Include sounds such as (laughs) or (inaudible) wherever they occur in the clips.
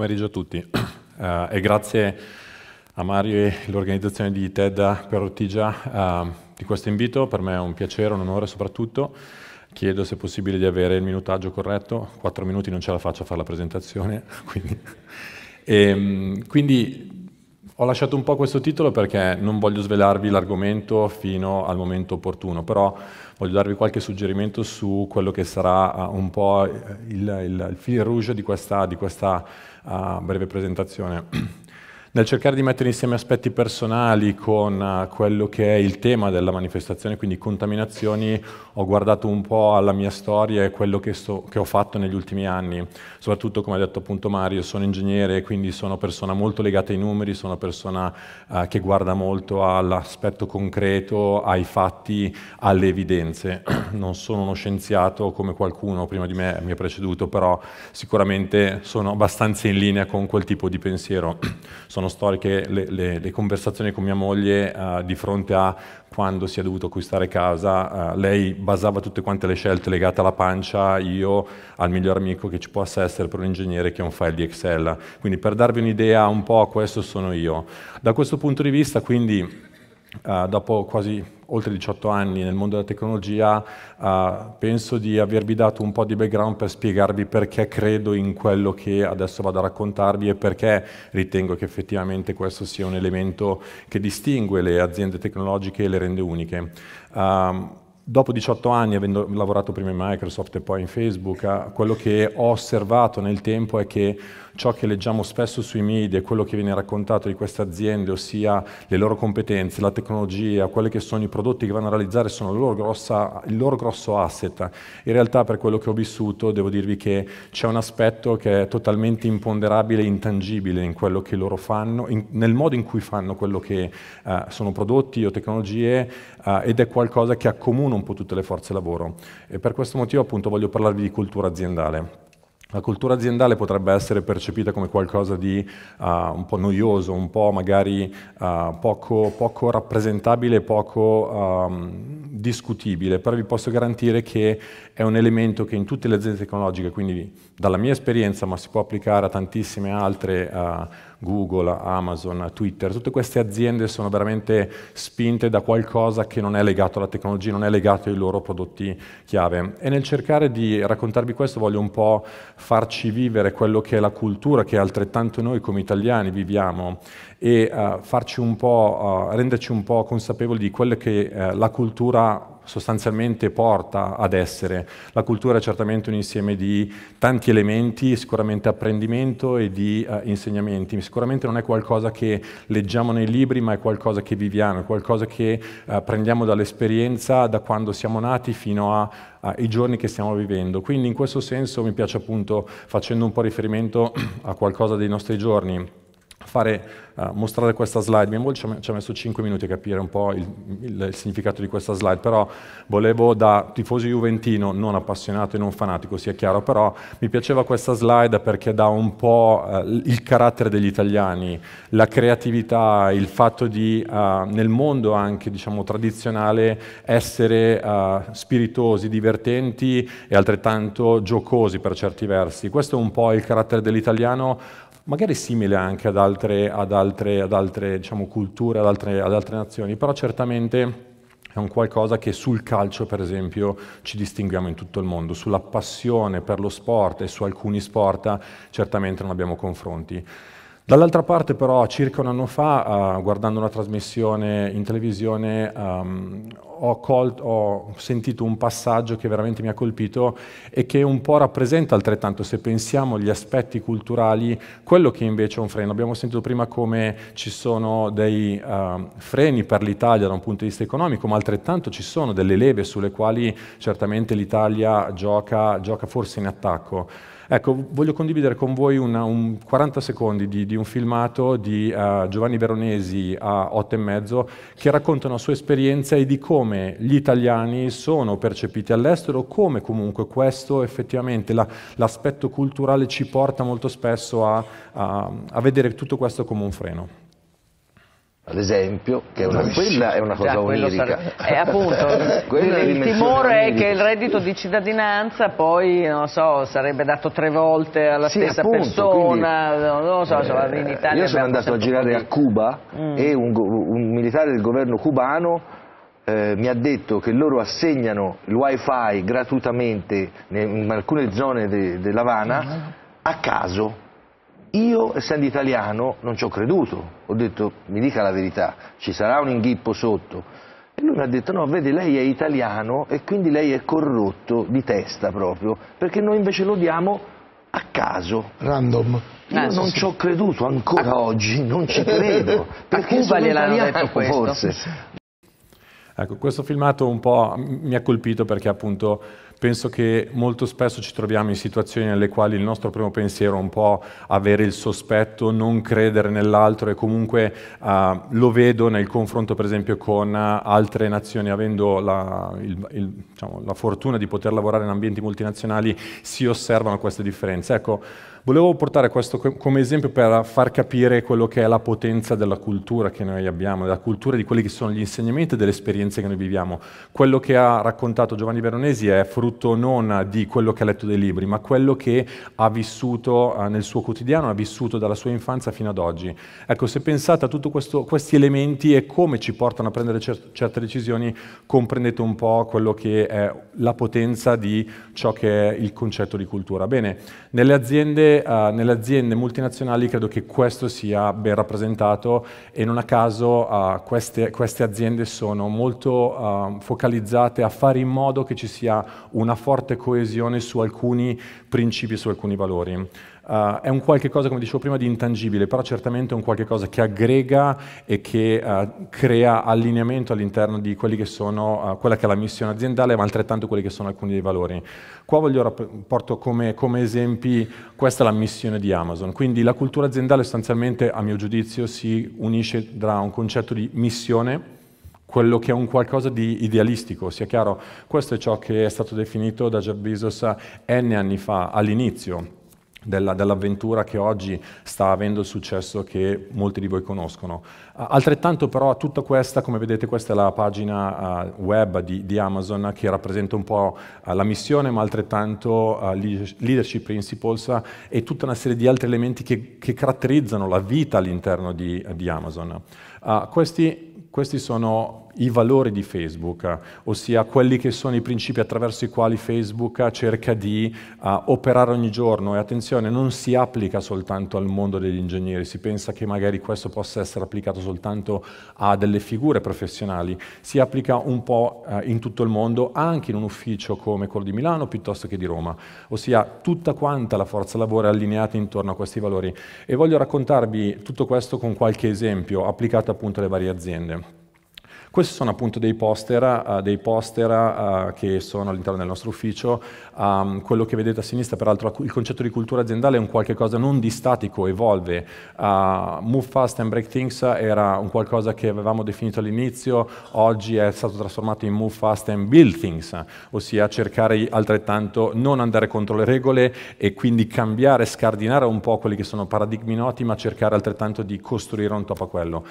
pomeriggio a tutti uh, (clears throat) e grazie a Mario e l'organizzazione di TED per Ortigia uh, eh, di questo invito. Per me è un piacere, un onore soprattutto. Chiedo se è possibile di avere il minutaggio corretto. Quattro minuti non ce la faccio a fare la presentazione, (laughs) quindi... E, ehm, quindi ho lasciato un po' questo titolo perché non voglio svelarvi l'argomento fino al momento opportuno, però voglio darvi qualche suggerimento su quello che sarà eh, un po' il, il, il fil rouge di questa, di questa uh, breve presentazione. (clears throat) nel cercare di mettere insieme aspetti personali con eh, quello che è il tema della manifestazione, quindi contaminazioni, ho guardato un po' alla mia storia e quello che, so, che ho fatto negli ultimi anni. Soprattutto, come ha detto appunto Mario, sono ingegnere, quindi sono persona molto legata ai numeri, sono persona eh, che guarda molto all'aspetto concreto, ai fatti, alle evidenze. (clears throat) Non sono uno scienziato come qualcuno prima di me mi ha preceduto, però sicuramente sono abbastanza in linea con quel tipo di pensiero. (clears throat) Sono sono storiche le, le, le conversazioni con mia moglie uh, di fronte a quando si è dovuto acquistare casa, uh, lei basava tutte quante le scelte legate alla pancia, io al miglior amico che ci possa essere per un ingegnere che ha un file di Excel. Quindi per darvi un'idea un po' questo sono io. Da questo punto di vista quindi Uh, dopo quasi oltre 18 anni nel mondo della tecnologia, uh, penso di avervi dato un po' di background per spiegarvi perché credo in quello che adesso vado a raccontarvi e perché ritengo che effettivamente questo sia un elemento che distingue le aziende tecnologiche e le rende uniche. Uh, dopo 18 anni, avendo lavorato prima in Microsoft e poi in Facebook, eh, quello che ho osservato nel tempo è che ciò che leggiamo spesso sui media e quello che viene raccontato di queste aziende, ossia le loro competenze, la tecnologia, quelli che sono i prodotti che vanno a realizzare, sono loro grossa, il loro grosso asset. In realtà, per quello che ho vissuto, devo dirvi che c'è un aspetto che è totalmente imponderabile e intangibile in quello che loro fanno, in, nel modo in cui fanno quello che eh, sono prodotti o tecnologie, eh, ed è qualcosa che accomuna un un po' tutte le forze lavoro e per questo motivo appunto voglio parlarvi di cultura aziendale. La cultura aziendale potrebbe essere percepita come qualcosa di uh, un po' noioso, un po' magari uh, poco, poco, rappresentabile, poco um, discutibile, però vi posso garantire che è un elemento che in tutte le aziende tecnologiche, quindi dalla mia esperienza, ma si può applicare a tantissime altre uh, Google, Amazon, Twitter, tutte queste aziende sono veramente spinte da qualcosa che non è legato alla tecnologia, non è legato ai loro prodotti chiave. E nel cercare di raccontarvi questo voglio un po' farci vivere quello che è la cultura che altrettanto noi come italiani viviamo e uh, farci un po', uh, renderci un po' consapevoli di quello che uh, la cultura sostanzialmente porta ad essere. La cultura è certamente un insieme di tanti elementi, sicuramente apprendimento e di eh, insegnamenti. Sicuramente non è qualcosa che leggiamo nei libri, ma è qualcosa che viviamo, è qualcosa che eh, prendiamo dall'esperienza, da quando siamo nati fino a ai giorni che stiamo vivendo. Quindi in questo senso mi piace appunto facendo un po' riferimento (clears throat) a qualcosa dei nostri giorni fare, uh, mostrare questa slide. Mimble ci ha messo 5 minuti a capire un po' il, il, il, significato di questa slide, però volevo da tifoso juventino, non appassionato e non fanatico, sia chiaro, però mi piaceva questa slide perché dà un po' uh, il carattere degli italiani, la creatività, il fatto di uh, nel mondo anche diciamo, tradizionale essere spiritosi, divertenti e altrettanto giocosi per certi versi. Questo è un po' il carattere dell'italiano magari simile anche ad altre, ad altre, ad altre diciamo, culture, ad altre, ad altre nazioni, però certamente è un qualcosa che sul calcio, per esempio, ci distinguiamo in tutto il mondo. Sulla passione per lo sport e su alcuni sport certamente non abbiamo confronti. Dall'altra parte però circa un anno fa, uh, guardando una trasmissione in televisione, um, ho, colto, ho, sentito un passaggio che veramente mi ha colpito e che un po' rappresenta altrettanto, se pensiamo agli aspetti culturali, quello che invece è un freno. Abbiamo sentito prima come ci sono dei uh, freni per l'Italia da un punto di vista economico, ma altrettanto ci sono delle leve sulle quali certamente l'Italia gioca, gioca forse in attacco. Ecco, voglio condividere con voi una, un 40 secondi di, di un filmato di uh, Giovanni Veronesi a 8 e mezzo che racconta una sua esperienza e di come gli italiani sono percepiti all'estero, come comunque questo effettivamente l'aspetto culturale ci porta molto spesso a, a, a vedere tutto questo come un freno ad esempio, che è una, quella è una cosa Già, onirica. Sare... Eh, appunto, (laughs) il, il timore è che il reddito di cittadinanza poi, non so, sarebbe dato tre volte alla sì, stessa appunto, persona, quindi, non so, eh, in Italia... Io sono andato a girare a Cuba mm. e un, un militare del governo cubano eh, mi ha detto che loro assegnano il wifi gratuitamente in alcune zone dell'Havana mm. a caso io, essendo italiano, non ci ho creduto, ho detto mi dica la verità, ci sarà un inghippo sotto. E lui mi ha detto no, vede lei è italiano e quindi lei è corrotto di testa proprio, perché noi invece lo diamo a caso. Random. Io ah, non ci ho creduto ancora oggi, non ci (laughs) credo, perché a Cuba gliel'hanno detto questo. forse. Ecco, questo filmato un po' mi ha colpito perché appunto penso che molto spesso ci troviamo in situazioni nelle quali il nostro primo pensiero è un po' avere il sospetto, non credere nell'altro e comunque uh, lo vedo nel confronto per esempio con altre nazioni, avendo la, il, il, diciamo, la fortuna di poter lavorare in ambienti multinazionali, si osservano queste differenze. Ecco, Volevo portare questo come esempio per far capire quello che è la potenza della cultura che noi abbiamo, della cultura di quelli che sono gli insegnamenti e delle esperienze che noi viviamo. Quello che ha raccontato Giovanni Veronesi è frutto voluto non di quello che ha letto dei libri, ma quello che ha vissuto eh, nel suo quotidiano, ha vissuto dalla sua infanzia fino ad oggi. Ecco, se pensate a tutti questi elementi e come ci portano a prendere cer- certe decisioni, comprendete un po' quello che è la potenza di ciò che è il concetto di cultura. Bene, nelle aziende, uh, nelle aziende multinazionali credo che questo sia ben rappresentato e non a caso uh, queste, queste, aziende sono molto uh, focalizzate a fare in modo che ci sia un una forte coesione su alcuni principi, su alcuni valori. Uh, è un qualche cosa, come dicevo prima, di intangibile, però certamente è un qualche cosa che aggrega e che uh, crea allineamento all'interno di che sono, uh, quella che è la missione aziendale, ma altrettanto quelli che sono alcuni dei valori. Qua voglio porto come, come esempi, questa è la missione di Amazon, quindi la cultura aziendale sostanzialmente, a mio giudizio, si unisce tra un concetto di missione, quello che è un qualcosa di idealistico, sia chiaro, questo è ciò che è stato definito da Jeff Bezos n anni fa, all'inizio della, dell'avventura che oggi sta avendo il successo che molti di voi conoscono. Altrettanto però tutta questa, come vedete questa è la pagina uh, web di, di, Amazon che rappresenta un po' uh, la missione ma altrettanto uh, leadership principles e tutta una serie di altri elementi che, che caratterizzano la vita all'interno di, di Amazon. questi questi sono i valori di Facebook, ossia quelli che sono i principi attraverso i quali Facebook cerca di uh, operare ogni giorno. E attenzione, non si applica soltanto al mondo degli ingegneri, si pensa che magari questo possa essere applicato soltanto a delle figure professionali, si applica un po' uh, in tutto il mondo, anche in un ufficio come quello di Milano piuttosto che di Roma, ossia tutta quanta la forza lavoro è allineata intorno a questi valori. E voglio raccontarvi tutto questo con qualche esempio applicato appunto alle varie aziende. Questi sono appunto dei poster, uh, dei poster uh, che sono all'interno del nostro ufficio. Um, quello che vedete a sinistra, peraltro, il concetto di cultura aziendale è un qualche cosa non di statico, evolve. Eh, Move Fast and Break Things era un qualcosa che avevamo definito all'inizio, oggi è stato trasformato in Move Fast and Build Things, ossia cercare altrettanto non andare contro le regole e quindi cambiare, scardinare un po' quelli che sono paradigmi noti, ma cercare altrettanto di costruire un top a quello.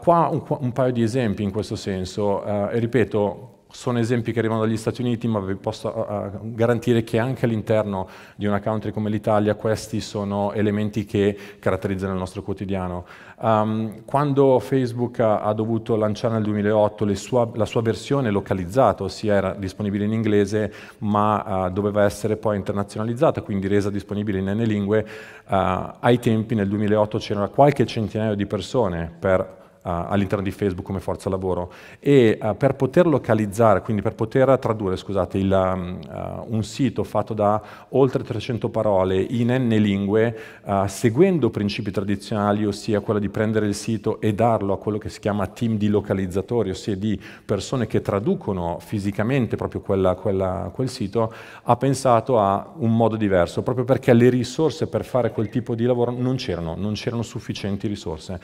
qua un, un paio di esempi in questo questo senso. Eh, e ripeto, sono esempi che arrivano dagli Stati Uniti, ma vi posso uh, garantire che anche all'interno di una country come l'Italia questi sono elementi che caratterizzano il nostro quotidiano. Um, quando Facebook ha, ha, dovuto lanciare nel 2008 sua, la sua versione localizzata, ossia era disponibile in inglese, ma uh, doveva essere poi internazionalizzata, quindi resa disponibile in n lingue, uh, ai tempi nel 2008 c'erano qualche centinaio di persone per all'interno di Facebook come forza lavoro e eh, per poter localizzare, quindi per poter tradurre scusate, il, mm, eh, un sito fatto da oltre 300 parole in n lingue, eh, seguendo principi tradizionali, ossia quello di prendere il sito e darlo a quello che si chiama team di localizzatori, ossia di persone che traducono fisicamente proprio quella, quella, quel sito, ha pensato a un modo diverso, proprio perché le risorse per fare quel tipo di lavoro non c'erano, non c'erano sufficienti risorse.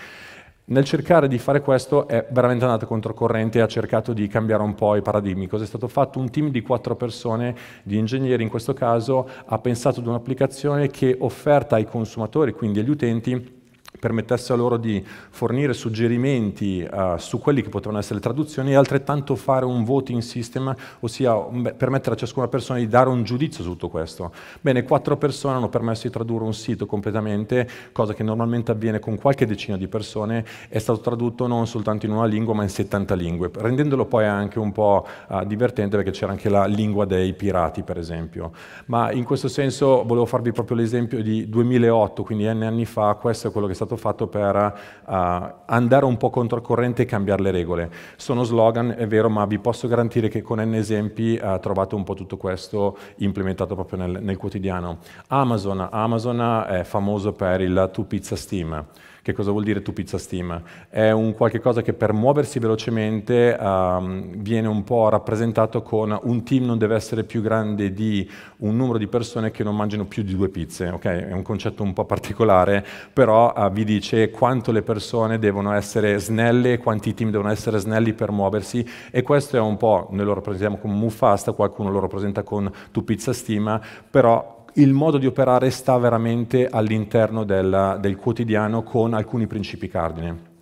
Nel cercare di fare questo è veramente andato controcorrente e ha cercato di cambiare un po' i paradigmi. Cosa è stato fatto? Un team di quattro persone, di ingegneri in questo caso, ha pensato ad un'applicazione che offerta ai consumatori, quindi agli utenti, permettesse a loro di fornire suggerimenti uh, su quelli che potevano essere le traduzioni e altrettanto fare un voting system, ossia mm, permettere a ciascuna persona di dare un giudizio su tutto questo. Bene, quattro persone hanno permesso di tradurre un sito completamente, cosa che normalmente avviene con qualche decina di persone, è stato tradotto non soltanto in una lingua ma in 70 lingue, rendendolo poi anche un po' uh, divertente perché c'era anche la lingua dei pirati per esempio. Ma in questo senso volevo farvi proprio l'esempio di 2008, quindi anni anni fa, questo è quello che è stato stato fatto per uh, andare un po' controcorrente e cambiare le regole. Sono slogan, è vero, ma vi posso garantire che con N esempi uh, trovate un po' tutto questo implementato proprio nel, nel quotidiano. Amazon, Amazon eh, è famoso per il Two Pizza Steam. Che cosa vuol dire tu pizza steam? È un qualche cosa che per muoversi velocemente um, viene un po' rappresentato con un team non deve essere più grande di un numero di persone che non mangiano più di due pizze, ok? È un concetto un po' particolare, però uh, vi dice quanto le persone devono essere snelle, quanti team devono essere snelli per muoversi e questo è un po', noi lo rappresentiamo come Mufasta, qualcuno lo rappresenta con tu pizza steam, però il modo di operare sta veramente all'interno del, del quotidiano con alcuni principi cardine.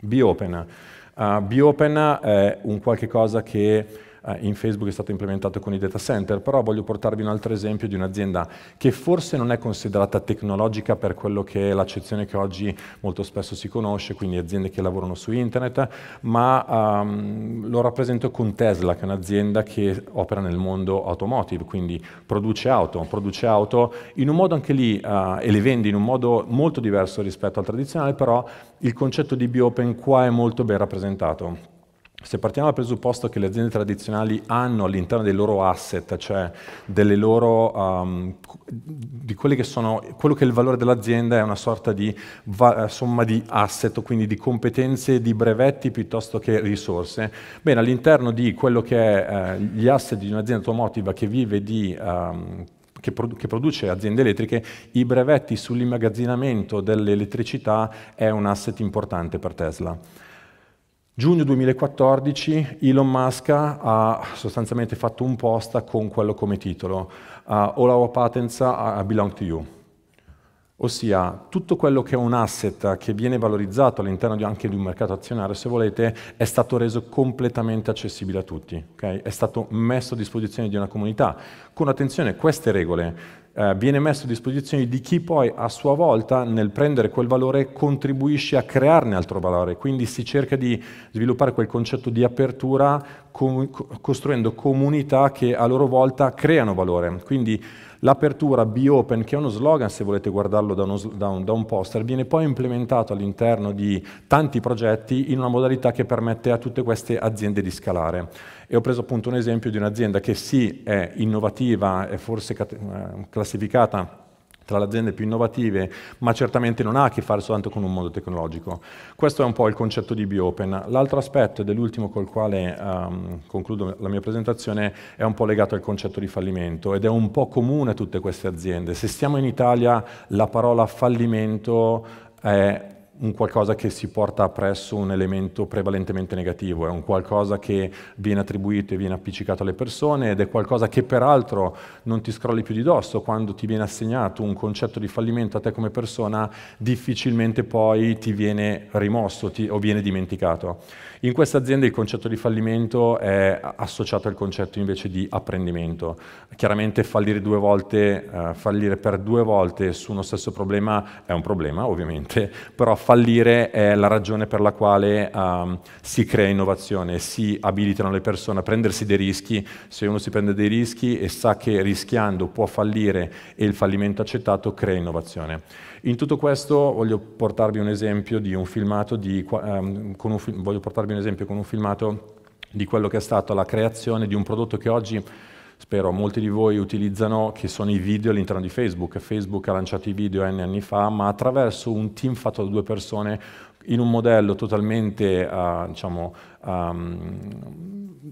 Be open. Uh, eh, Be open è un qualche cosa che eh, in Facebook è stato implementato con i data center, però voglio portarvi un altro esempio di un'azienda che forse non è considerata tecnologica per quello che è l'accezione che oggi molto spesso si conosce, quindi aziende che lavorano su internet, ma ehm, lo rappresento con Tesla, che è un'azienda che opera nel mondo automotive, quindi produce auto, produce auto in un modo anche lì eh, e le vende in un modo molto diverso rispetto al tradizionale, però il concetto di biopen qua è molto ben rappresentato se partiamo dal presupposto che le aziende tradizionali hanno all'interno dei loro asset, cioè loro, um, di quelli che sono, quello che è il valore dell'azienda è una sorta di eh, somma di asset, quindi di competenze, di brevetti piuttosto che risorse, bene, all'interno di quello che è eh, gli asset di un'azienda automotiva che vive di... Um, che, produ che, produce aziende elettriche, i brevetti sull'immagazzinamento dell'elettricità è un asset importante per Tesla. Giugno 2014 Elon Musk ha sostanzialmente fatto un post con quello come titolo uh, All our patents belong to you. Ossia, tutto quello che è un asset che viene valorizzato all'interno anche di un mercato azionario, se volete, è stato reso completamente accessibile a tutti, okay? è stato messo a disposizione di una comunità. Con attenzione, queste regole eh, viene messo a disposizione di chi poi a sua volta nel prendere quel valore contribuisce a crearne altro valore, quindi si cerca di sviluppare quel concetto di apertura costruendo comunità che a loro volta creano valore. Quindi l'apertura Be Open, che è uno slogan se volete guardarlo da, uno, da, un, da un poster, viene poi implementato all'interno di tanti progetti in una modalità che permette a tutte queste aziende di scalare. E ho preso appunto un esempio di un'azienda che sì è innovativa, è forse cat- eh, classificata tra le aziende più innovative, ma certamente non ha a che fare soltanto con un mondo tecnologico. Questo è un po' il concetto di BioOpen. L'altro aspetto, ed è l'ultimo col quale um, concludo la mia presentazione, è un po' legato al concetto di fallimento ed è un po' comune a tutte queste aziende. Se stiamo in Italia la parola fallimento è un qualcosa che si porta appresso un elemento prevalentemente negativo, è un qualcosa che viene attribuito e viene appiccicato alle persone ed è qualcosa che peraltro non ti scrolli più di dosso quando ti viene assegnato un concetto di fallimento a te come persona, difficilmente poi ti viene rimosso ti, o viene dimenticato. In questa azienda il concetto di fallimento è associato al concetto invece di apprendimento. Chiaramente fallire due volte, eh, fallire per due volte su uno stesso problema è un problema, ovviamente, però fallire è la ragione per la quale um, si crea innovazione, si abilitano le persone a prendersi dei rischi. Se uno si prende dei rischi e sa che rischiando può fallire e il fallimento accettato crea innovazione. In tutto questo voglio portarvi un esempio, un di, um, un, voglio portarvi un esempio con un filmato di quello che è stata la creazione di un prodotto che oggi spero molti di voi utilizzano, che sono i video all'interno di Facebook. Facebook ha lanciato i video N anni fa, ma attraverso un team fatto da due persone in un modello totalmente uh, diciamo, um,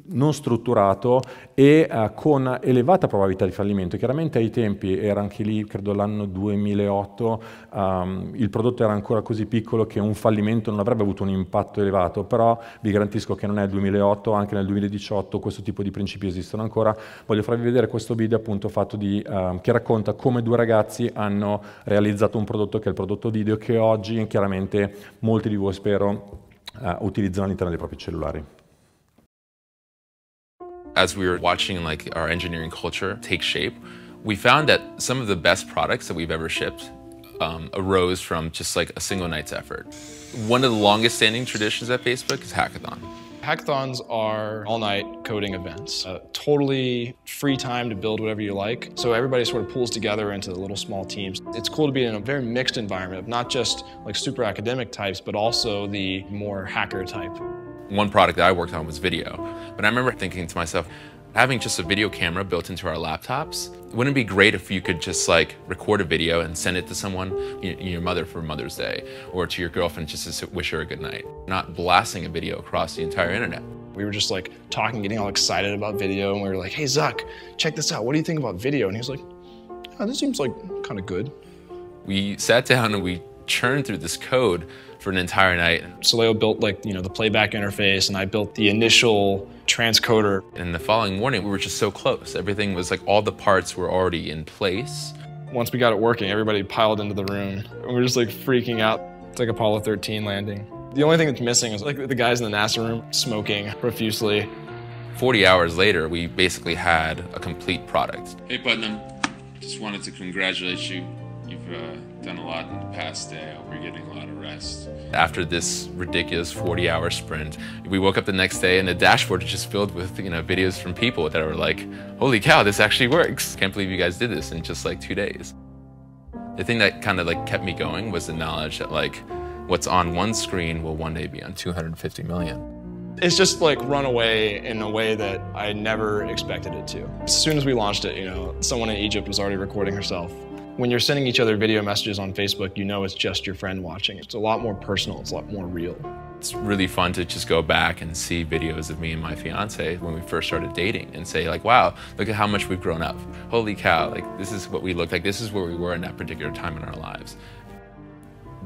non strutturato e uh, con elevata probabilità di fallimento. Chiaramente ai tempi era anche lì, credo l'anno 2008, um, ehm, il prodotto era ancora così piccolo che un fallimento non avrebbe avuto un impatto elevato, però vi garantisco che non è il 2008, anche nel 2018 questo tipo di principi esistono ancora. Voglio farvi vedere questo video appunto fatto di, um, che racconta come due ragazzi hanno realizzato un prodotto che è il prodotto video che oggi chiaramente molti di voi spero uh, eh, utilizzano all'interno dei propri cellulari. As we were watching like our engineering culture take shape, we found that some of the best products that we've ever shipped um, arose from just like a single night's effort. One of the longest standing traditions at Facebook is hackathon. Hackathons are all-night coding events, uh, totally free time to build whatever you like. So everybody sort of pulls together into little small teams. It's cool to be in a very mixed environment of not just like super academic types, but also the more hacker type. One product that I worked on was video, but I remember thinking to myself, having just a video camera built into our laptops, wouldn't it be great if you could just like record a video and send it to someone, your mother for Mother's Day, or to your girlfriend just to wish her a good night, not blasting a video across the entire internet. We were just like talking, getting all excited about video, and we were like, hey, Zuck, check this out. What do you think about video? And he was like, oh, this seems like kind of good. We sat down and we churn through this code for an entire night. Soleo built like, you know, the playback interface and I built the initial transcoder. And the following morning, we were just so close. Everything was like all the parts were already in place. Once we got it working, everybody piled into the room and we were just like freaking out. It's like Apollo 13 landing. The only thing that's missing is like the guys in the NASA room smoking profusely. 40 hours later, we basically had a complete product. Hey, Putnam. Just wanted to congratulate you. You've uh, done a lot in the past day. I hope you're getting a lot of rest. After this ridiculous 40-hour sprint, we woke up the next day and the dashboard is just filled with you know videos from people that were like, "Holy cow, this actually works! Can't believe you guys did this in just like two days." The thing that kind of like kept me going was the knowledge that like what's on one screen will one day be on 250 million. It's just like run away in a way that I never expected it to. As soon as we launched it, you know, someone in Egypt was already recording herself when you're sending each other video messages on Facebook, you know it's just your friend watching. It's a lot more personal, it's a lot more real. It's really fun to just go back and see videos of me and my fiance when we first started dating and say like, wow, look at how much we've grown up. Holy cow, like this is what we looked like. This is where we were in that particular time in our lives.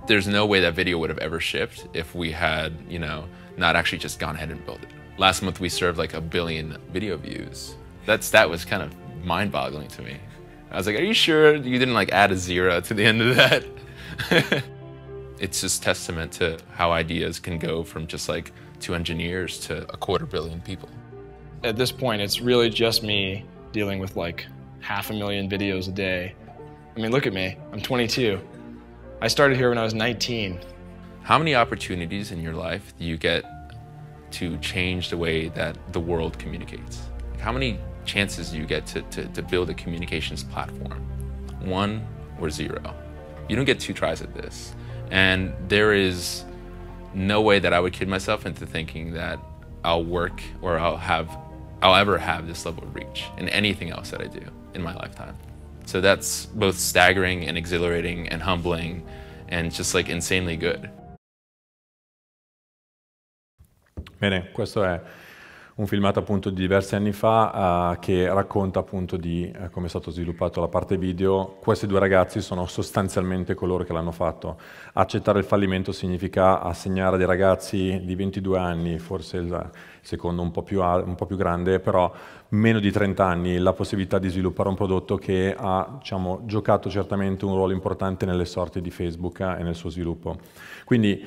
There's no way that video would have ever shipped if we had, you know, not actually just gone ahead and built it. Last month we served like a billion video views. That's, that was kind of mind boggling to me. I was like, are you sure you didn't like add a zero to the end of that? (laughs) it's just testament to how ideas can go from just like two engineers to a quarter billion people. At this point, it's really just me dealing with like half a million videos a day. I mean, look at me, I'm 22. I started here when I was 19. How many opportunities in your life do you get to change the way that the world communicates? How many chances you get to, to, to build a communications platform. One or zero. You don't get two tries at this. And there is no way that I would kid myself into thinking that I'll work or I'll have I'll ever have this level of reach in anything else that I do in my lifetime. So that's both staggering and exhilarating and humbling and just like insanely good. Bene, questo è un filmato appunto di diversi anni fa eh, che racconta appunto di eh, come è stato sviluppato la parte video. Questi due ragazzi sono sostanzialmente coloro che l'hanno fatto. Accettare il fallimento significa assegnare dei ragazzi di 22 anni, forse il secondo un po' più, un po più grande, però meno di 30 anni, la possibilità di sviluppare un prodotto che ha diciamo, giocato certamente un ruolo importante nelle sorti di Facebook eh, e nel suo sviluppo. Quindi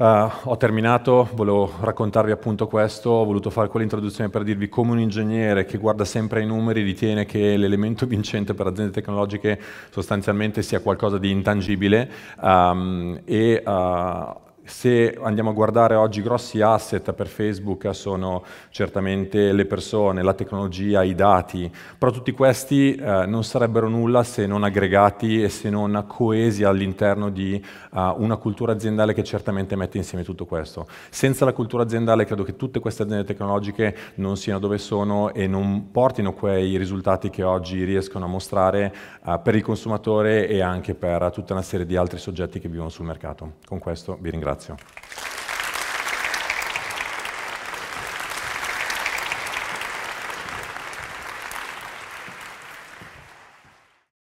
Uh, ho terminato, volevo raccontarvi appunto questo, ho voluto fare quell'introduzione per dirvi come un ingegnere che guarda sempre ai numeri ritiene che l'elemento vincente per aziende tecnologiche sostanzialmente sia qualcosa di intangibile um, e uh, se andiamo a guardare oggi grossi asset per Facebook eh, sono certamente le persone, la tecnologia, i dati, però tutti questi eh, non sarebbero nulla se non aggregati e se non coesi all'interno di uh, una cultura aziendale che certamente mette insieme tutto questo. Senza la cultura aziendale credo che tutte queste aziende tecnologiche non siano dove sono e non portino quei risultati che oggi riescono a mostrare uh, per il consumatore e anche per tutta una serie di altri soggetti che vivono sul mercato. Con questo vi ringrazio. Konfederacją.